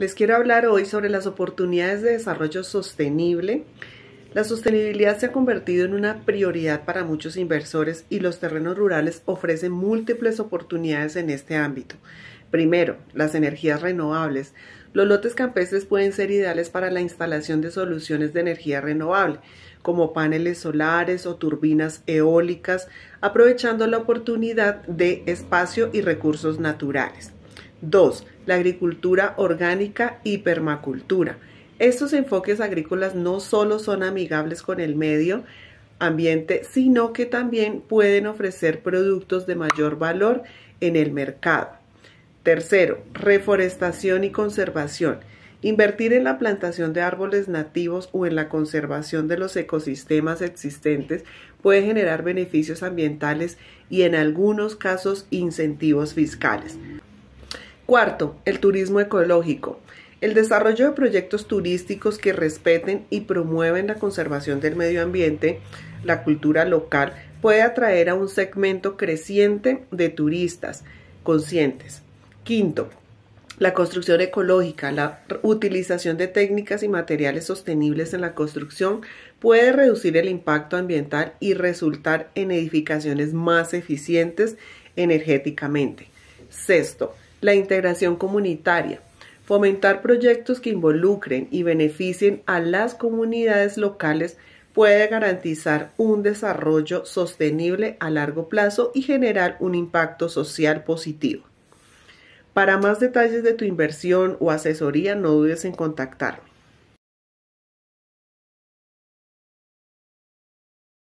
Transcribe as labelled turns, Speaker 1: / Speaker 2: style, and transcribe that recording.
Speaker 1: Les quiero hablar hoy sobre las oportunidades de desarrollo sostenible. La sostenibilidad se ha convertido en una prioridad para muchos inversores y los terrenos rurales ofrecen múltiples oportunidades en este ámbito. Primero, las energías renovables. Los lotes campestres pueden ser ideales para la instalación de soluciones de energía renovable, como paneles solares o turbinas eólicas, aprovechando la oportunidad de espacio y recursos naturales. 2. La agricultura orgánica y permacultura. Estos enfoques agrícolas no solo son amigables con el medio ambiente, sino que también pueden ofrecer productos de mayor valor en el mercado. Tercero, reforestación y conservación. Invertir en la plantación de árboles nativos o en la conservación de los ecosistemas existentes puede generar beneficios ambientales y en algunos casos incentivos fiscales. Cuarto, el turismo ecológico. El desarrollo de proyectos turísticos que respeten y promueven la conservación del medio ambiente, la cultura local, puede atraer a un segmento creciente de turistas conscientes. Quinto, la construcción ecológica, la utilización de técnicas y materiales sostenibles en la construcción puede reducir el impacto ambiental y resultar en edificaciones más eficientes energéticamente. Sexto, la integración comunitaria, fomentar proyectos que involucren y beneficien a las comunidades locales puede garantizar un desarrollo sostenible a largo plazo y generar un impacto social positivo. Para más detalles de tu inversión o asesoría, no dudes en contactarme.